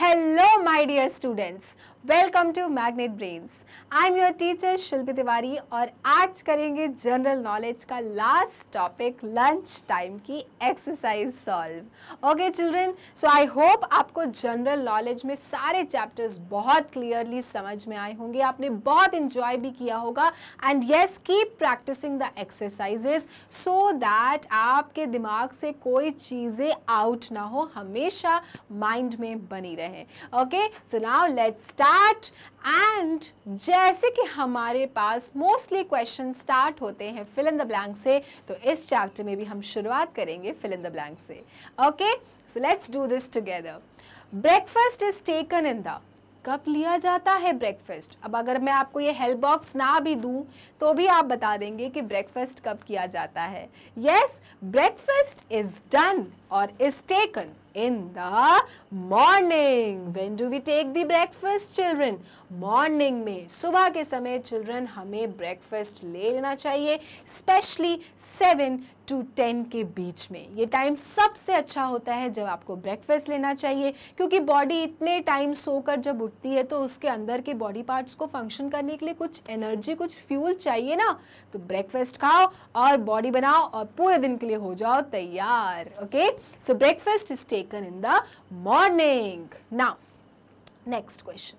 Hello Hello dear students welcome to to Brains I am your teacher Shilpi Tiwari और आज करेंगे general knowledge का last topic lunch time की exercise solve okay children so I hope आपको general knowledge में सारे chapters बहुत clearly समझ में आए होंगे आपने बहुत इंजॉय भी किया होगा and yes keep practising the exercises so that आपके दिमाग से कोई चीज़ें आउट ना हो हमेशा माइंड में बनी रहे हैं okay so now let's start and जैसे कि हमारे पास मोस्टली क्वेश्चन स्टार्ट होते हैं फिल इन द ब्लैंक से तो इस चैप्टर में भी हम शुरुआत करेंगे फिल इन द ब्लैंक से okay so let's do this together breakfast is taken in the कब लिया जाता है ब्रेकफास्ट अब अगर मैं आपको ये हेल्प बॉक्स ना भी दूं तो भी आप बता देंगे कि ब्रेकफास्ट कब किया जाता है यस ब्रेकफास्ट इज डन और is taken in the morning when do we take the breakfast children? Morning में सुबह के समय चिल्ड्रेन हमें ब्रेकफेस्ट ले लेना चाहिए स्पेशली सेवन टू टेन के बीच में ये टाइम सबसे अच्छा होता है जब आपको ब्रेकफेस्ट लेना चाहिए क्योंकि बॉडी इतने टाइम सोकर जब उठती है तो उसके अंदर के बॉडी पार्ट्स को फंक्शन करने के लिए कुछ एनर्जी कुछ फ्यूल चाहिए ना तो ब्रेकफेस्ट खाओ और बॉडी बनाओ और पूरे दिन के लिए हो जाओ तैयार okay So breakfast is taken in the morning. Now, next question.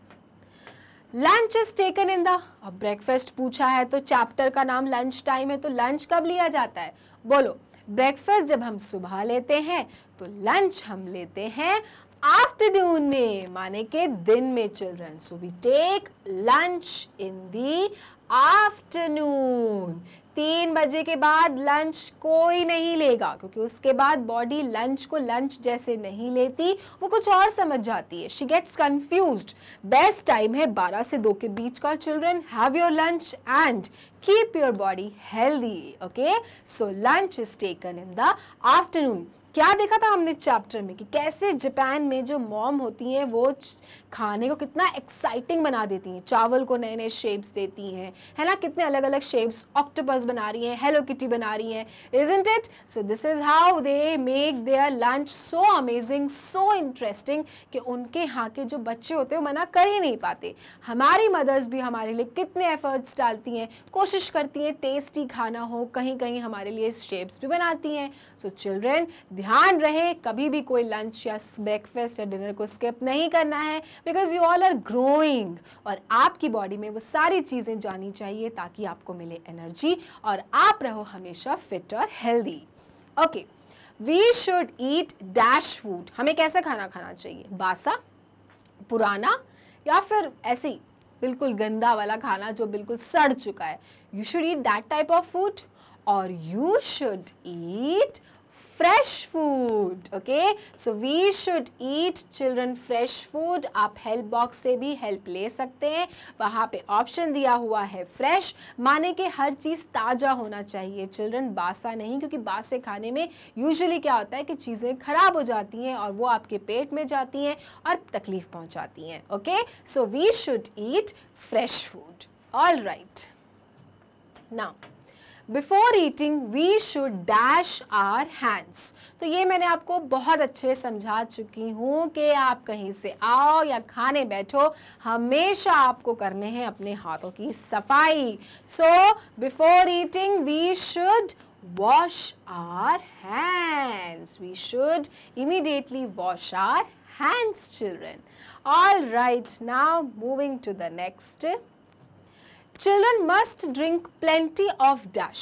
lunch is taken in the अब breakfast पूछा है तो chapter का नाम lunch time है तो lunch कब लिया जाता है बोलो ब्रेकफास्ट जब हम सुबह लेते हैं तो लंच हम लेते हैं afternoon में माने के दिन में children so we take lunch in the afternoon तीन बजे के बाद लंच कोई नहीं लेगा क्योंकि उसके बाद बॉडी लंच को लंच जैसे नहीं लेती वो कुछ और समझ जाती है she gets confuse best time है 12 से 2 के बीच का children have your lunch and keep your body healthy okay so lunch is taken in the afternoon क्या देखा था हमने चैप्टर में कि कैसे जापान में जो मॉम होती हैं वो खाने को कितना एक्साइटिंग बना देती हैं चावल को नए नए शेप्स देती हैं है ना कितने अलग अलग शेप्स ऑक्टोपस बना रही हैं हेलो किटी बना रही हैं isn't it so this is how they make their lunch so amazing so interesting कि उनके यहाँ के जो बच्चे होते हैं वो मना कर ही नहीं पाते हमारी मदर्स भी हमारे लिए कितने एफर्ट्स डालती हैं कोशिश करती हैं टेस्टी खाना हो कहीं कहीं हमारे लिए शेप्स भी बनाती हैं सो चिल्ड्रेन ध्यान रहे कभी भी कोई लंच या ब्रेकफास्ट या डिनर को स्किप नहीं करना है because you all are growing और आपकी बॉडी में वो सारी चीज़ें जानी चाहिए ताकि आपको मिले एनर्जी और आप रहो हमेशा फिट और healthy okay we should eat dash food हमें कैसा खाना खाना चाहिए बासा पुराना या फिर ऐसे ही बिल्कुल गंदा वाला खाना जो बिल्कुल सड़ चुका है you should eat that type of food और you should eat fresh food okay so we should eat children fresh food आप हेल्प बॉक्स से भी हेल्प ले सकते हैं वहाँ पे ऑप्शन दिया हुआ है फ्रेश माने के हर चीज़ ताज़ा होना चाहिए चिल्ड्रन बासा नहीं क्योंकि बासे खाने में यूजली क्या होता है कि चीज़ें ख़राब हो जाती हैं और वो आपके पेट में जाती हैं और तकलीफ़ पहुँचाती हैं okay so we should eat fresh food all right now before eating we should dash our hands तो ये मैंने आपको बहुत अच्छे समझा चुकी हूँ कि आप कहीं से आओ या खाने बैठो हमेशा आपको करने हैं अपने हाथों की सफाई so before eating we should wash our hands we should immediately wash our hands children all right now moving to the next children must drink plenty of dash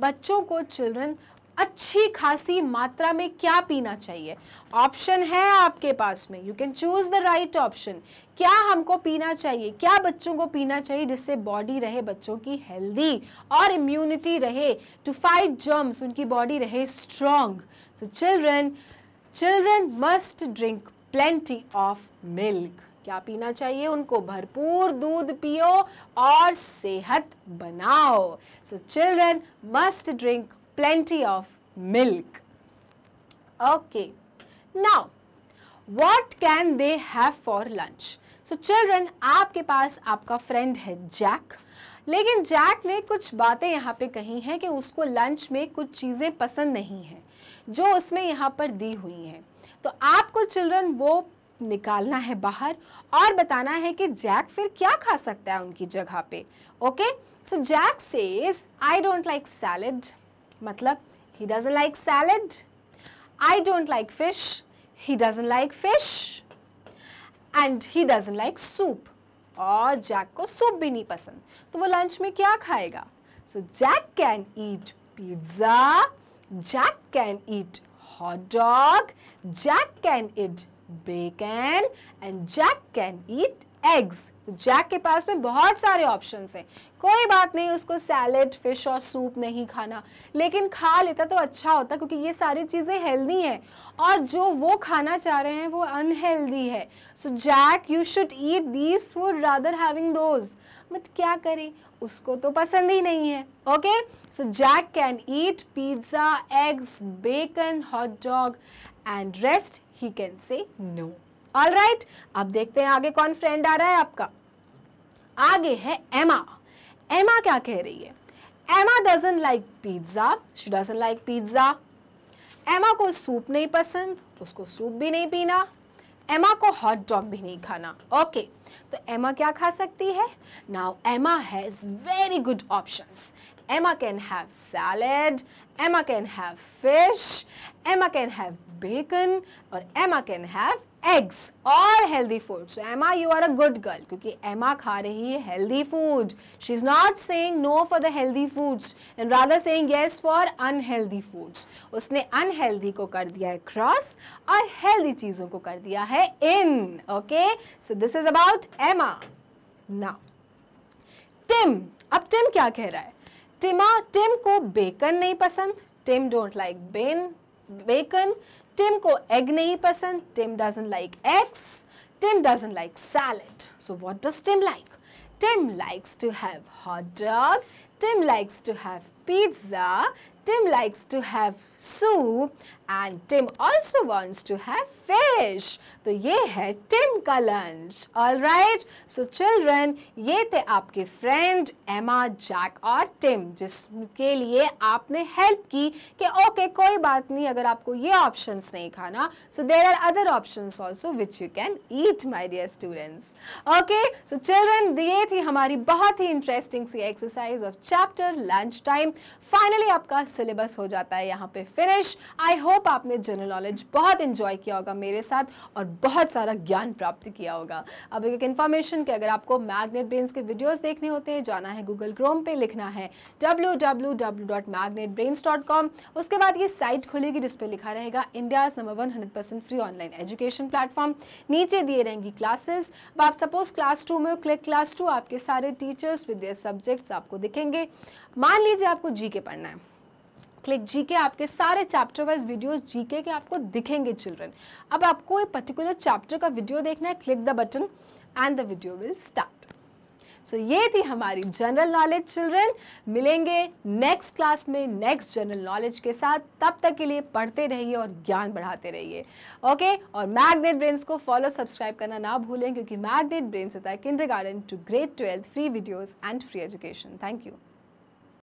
बच्चों को चिल्ड्रन अच्छी खासी मात्रा में क्या पीना चाहिए ऑप्शन है आपके पास में you can choose the right option क्या हमको पीना चाहिए क्या बच्चों को पीना चाहिए जिससे बॉडी रहे बच्चों की हेल्दी और इम्यूनिटी रहे टू फाइट जर्म्स उनकी बॉडी रहे strong so children children must drink plenty of milk क्या पीना चाहिए उनको भरपूर दूध पियो और सेहत बनाओ so children must drink plenty of milk okay now what can they have for lunch so children, आपके पास आपका फ्रेंड है जैक लेकिन जैक ने कुछ बातें यहाँ पे कही हैं कि उसको लंच में कुछ चीज़ें पसंद नहीं हैं जो उसमें यहाँ पर दी हुई हैं तो आपको चिल्ड्रन वो निकालना है बाहर और बताना है कि जैक फिर क्या खा सकता है उनकी जगह पे okay so Jack says I don't like salad मतलब he doesn't like salad I don't like fish he doesn't like fish and he doesn't like soup और जैक को सूप भी नहीं पसंद तो वो लंच में क्या खाएगा so Jack can eat pizza Jack can eat hot dog Jack can eat bacon and Jack can eat eggs Jack के पास में बहुत सारे ऑप्शन हैं कोई बात नहीं उसको सैलेड फिश और सूप नहीं खाना लेकिन खा लेता तो अच्छा होता क्योंकि ये सारी चीज़ें हेल्दी हैं और जो वो खाना चाह रहे हैं वो अनहेल्दी है so Jack you should eat these food rather having those but क्या करें उसको तो पसंद ही नहीं है okay so Jack can eat pizza eggs bacon hot dog and rest he can say no all right अब देखते हैं आगे कौन फ्रेंड आ रहा है आपका आगे है एमा एमा क्या कह रही है Emma doesn't like pizza she doesn't like pizza Emma को सूप नहीं पसंद उसको सूप भी नहीं पीना एमा को हॉट डॉग भी नहीं खाना ओके okay. तो एमा क्या खा सकती है now Emma has very good options Emma can have salad, Emma can have fish, Emma can have bacon or Emma can have eggs All healthy food. So Emma you are a good girl because Emma is eating healthy food. She is not saying no for the healthy foods and rather saying yes for unhealthy foods. उसने unhealthy को कर दिया है cross और healthy चीज़ों को कर दिया है in. Okay? So this is about Emma. Now, Tim. अब Tim क्या कह रहा है टिमा टिम को बेकन नहीं पसंद Tim don't like Ben bacon Tim को एग नहीं पसंद Tim doesn't like eggs Tim doesn't like salad so what does Tim like Tim likes to have hot dog Tim likes to have pizza. Tim likes to have soup. And Tim also wants to have fish. तो ये है Tim का lunch. All right. So children, ये थे आपके friend Emma, Jack और Tim जिसके लिए आपने help की कि okay, कोई बात नहीं अगर आपको ये options नहीं खाना So there are other options also which you can eat my dear students. Okay. So children, ये थी हमारी बहुत ही interesting सी exercise of chapter lunch time finally आपका सिलेबस हो जाता है यहाँ पे फिनिश आई होप आपने जनरल नॉलेज बहुत इंजॉय किया होगा मेरे साथ और बहुत सारा ज्ञान प्राप्त किया होगा अब एक इन्फॉर्मेशन कि अगर आपको मैग्नेट ब्रेन्स के वीडियोस देखने होते हैं जाना है गूगल क्रोम पे लिखना है डब्ल्यू उसके बाद ये साइट खुलेगी जिसपे लिखा रहेगा India's number one hundred percent free online education platform नीचे दिए रहेंगी क्लासेस अब आप सपोज क्लास टू में क्लिक क्लास टू आपके सारे टीचर्स विद सब्जेक्ट्स आपको दिखेंगे पढ़ेंगे मान लीजिए आपको जीके पढ़ना है क्लिक जीके आपके सारे चैप्टर वाइज वीडियोस जीके के आपको दिखेंगे चिल्ड्रन अब आपको एक पर्टिकुलर चैप्टर का वीडियो देखना है click the button and the video will start so ये थी हमारी जनरल नॉलेज चिल्ड्रन मिलेंगे नेक्स्ट क्लास में नेक्स्ट जनरल नॉलेज के साथ तब तक के लिए पढ़ते रहिए और ज्ञान बढ़ाते रहिए ओके और मैग्नेट ब्रेन्स को फॉलो सब्सक्राइब करना ना भूलें क्योंकि मैग्नेट ब्रेन्स होता है kindergarten to grade twelfth free videos and free education thank you